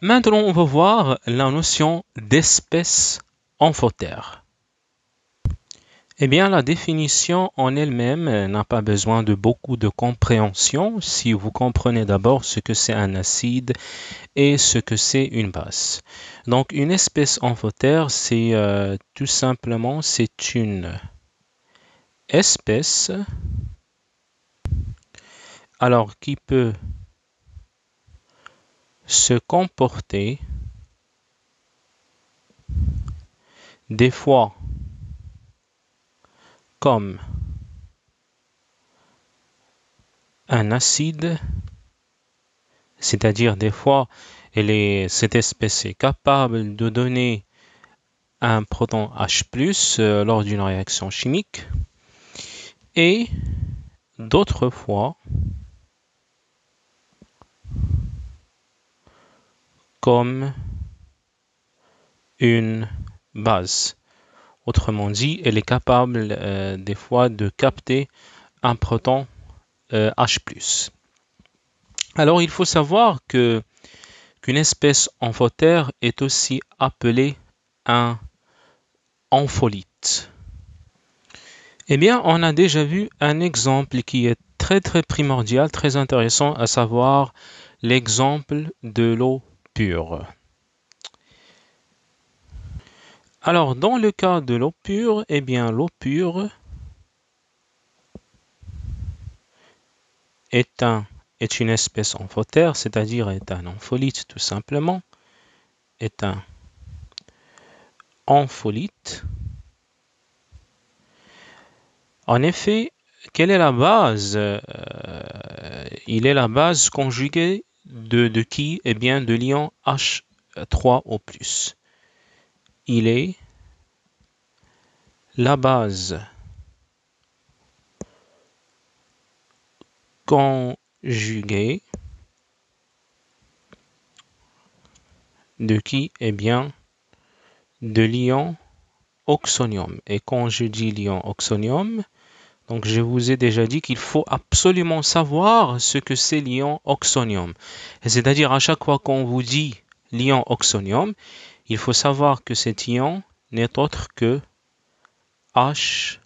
Maintenant, on va voir la notion d'espèce amphotère. Eh bien, la définition en elle-même n'a pas besoin de beaucoup de compréhension si vous comprenez d'abord ce que c'est un acide et ce que c'est une base. Donc, une espèce amphotère, c'est euh, tout simplement, c'est une espèce alors qui peut se comporter des fois comme un acide, c'est-à-dire des fois elle est, cette espèce est capable de donner un proton H+, euh, lors d'une réaction chimique, et d'autres fois, comme une base. Autrement dit, elle est capable euh, des fois de capter un proton euh, H+. Alors, il faut savoir que qu'une espèce amphotère est aussi appelée un ampholite. Eh bien, on a déjà vu un exemple qui est très très primordial, très intéressant, à savoir l'exemple de l'eau alors, dans le cas de l'eau pure, eh bien, l'eau pure est, un, est une espèce amphotère, c'est-à-dire est un ampholite tout simplement, est un ampholite. En effet, quelle est la base euh, Il est la base conjuguée de, qui Eh bien, de l'ion H3 au plus. Il est la base conjuguée de qui Eh bien, de l'ion oxonium. Et quand je dis l'ion oxonium, donc je vous ai déjà dit qu'il faut absolument savoir ce que c'est l'ion oxonium. C'est-à-dire à chaque fois qu'on vous dit l'ion oxonium, il faut savoir que cet ion n'est autre que H3O+.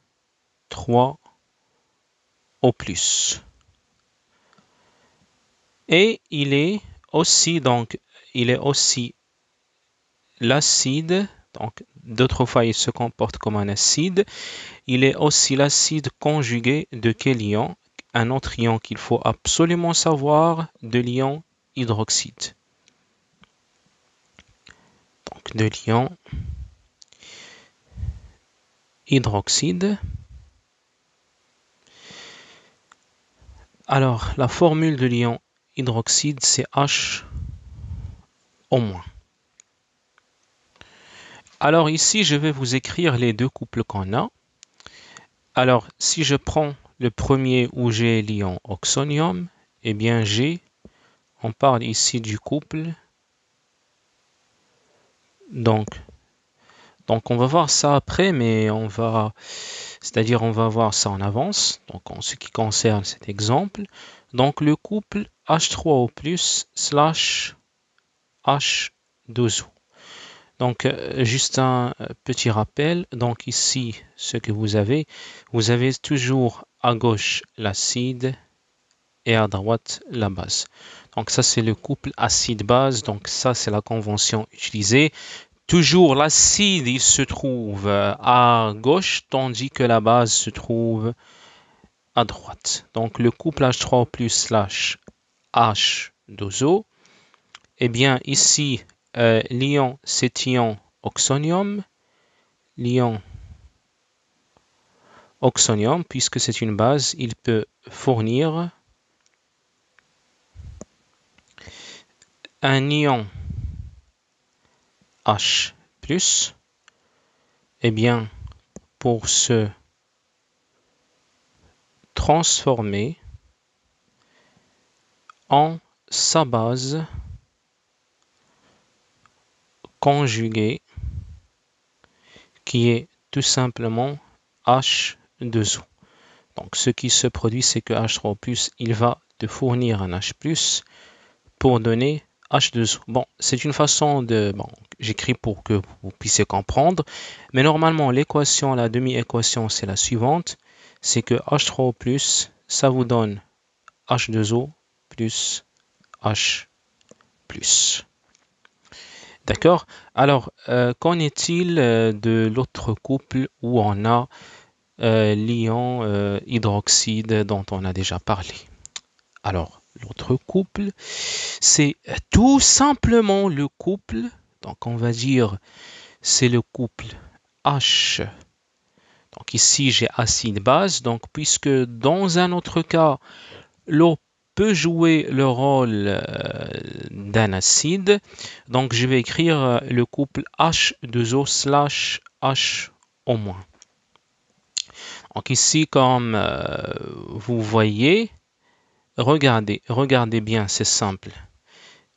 Et il est aussi donc il est aussi l'acide donc, d'autres fois, il se comporte comme un acide. Il est aussi l'acide conjugué de quel ion Un autre ion qu'il faut absolument savoir, de l'ion hydroxyde. Donc, de l'ion hydroxyde. Alors, la formule de l'ion hydroxyde, c'est H au moins. Alors ici, je vais vous écrire les deux couples qu'on a. Alors, si je prends le premier où j'ai l'ion oxonium, eh bien j'ai, on parle ici du couple. Donc, donc on va voir ça après, mais on va, c'est-à-dire on va voir ça en avance, donc en ce qui concerne cet exemple. Donc le couple H3O+, slash H2O. Donc, euh, juste un euh, petit rappel. Donc, ici, ce que vous avez, vous avez toujours à gauche l'acide et à droite la base. Donc, ça, c'est le couple acide-base. Donc, ça, c'est la convention utilisée. Toujours l'acide, il se trouve euh, à gauche, tandis que la base se trouve à droite. Donc, le couple H3 plus H2O. Eh bien, ici, c'est euh, l'ion oxonium, l'ion oxonium, puisque c'est une base, il peut fournir un ion H+, Et eh bien, pour se transformer en sa base conjugué qui est tout simplement H2O. Donc ce qui se produit, c'est que H3+, o il va te fournir un H+, pour donner H2O. Bon, c'est une façon de... Bon, j'écris pour que vous puissiez comprendre. Mais normalement, l'équation, la demi-équation, c'est la suivante. C'est que H3O ça vous donne H2O plus H D'accord Alors, euh, qu'en est-il euh, de l'autre couple où on a euh, l'ion hydroxyde dont on a déjà parlé Alors, l'autre couple, c'est tout simplement le couple, donc on va dire c'est le couple H. Donc ici, j'ai acide-base, donc puisque dans un autre cas, l'eau jouer le rôle euh, d'un acide. Donc je vais écrire euh, le couple H2O slash H au moins. Donc ici, comme euh, vous voyez, regardez, regardez bien, c'est simple.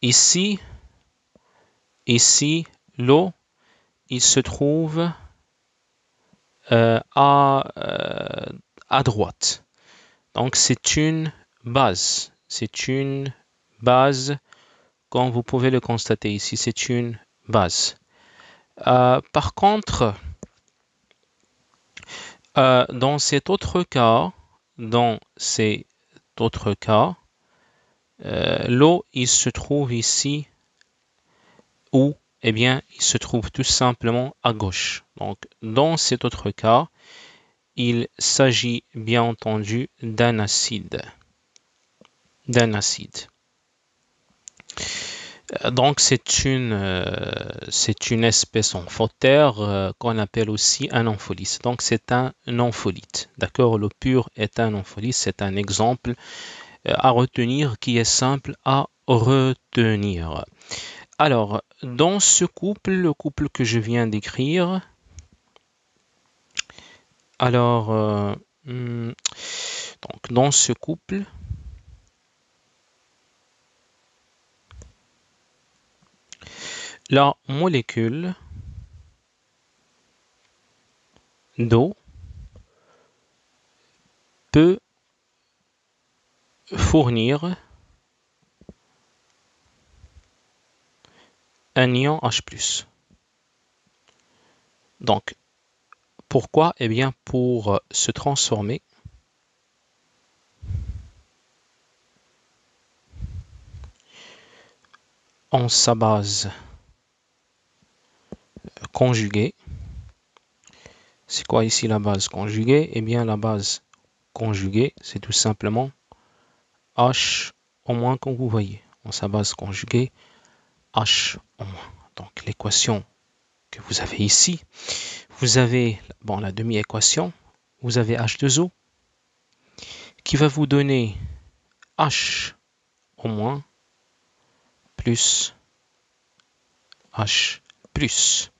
Ici, ici, l'eau, il se trouve à, à droite. Donc c'est une base. C'est une base, comme vous pouvez le constater ici, c'est une base. Euh, par contre, euh, dans cet autre cas, dans cet autre cas, euh, l'eau, il se trouve ici ou, eh bien, il se trouve tout simplement à gauche. Donc, dans cet autre cas, il s'agit bien entendu d'un acide d'un acide. Euh, donc c'est une, euh, c'est une espèce en euh, qu'on appelle aussi un ampholis. Donc c'est un ampholite. D'accord L'eau pur est un ampholis. C'est un exemple à retenir qui est simple à retenir. Alors, dans ce couple, le couple que je viens d'écrire, alors, hmm, donc dans ce couple, la molécule d'eau peut fournir un ion H+. Donc, pourquoi Eh bien, pour euh, se transformer, en sa base conjuguée. C'est quoi ici la base conjuguée Eh bien, la base conjuguée, c'est tout simplement H au moins, comme vous voyez. On sa base conjuguée, H au moins. Donc, l'équation que vous avez ici, vous avez bon, la demi-équation, vous avez H2O qui va vous donner H au moins plus H plus.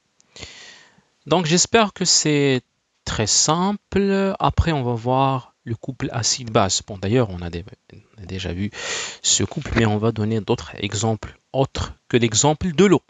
Donc j'espère que c'est très simple. Après, on va voir le couple acide-base. Bon, d'ailleurs, on, on, a déjà vu ce couple, mais on va donner d'autres exemples autres que l'exemple de l'eau.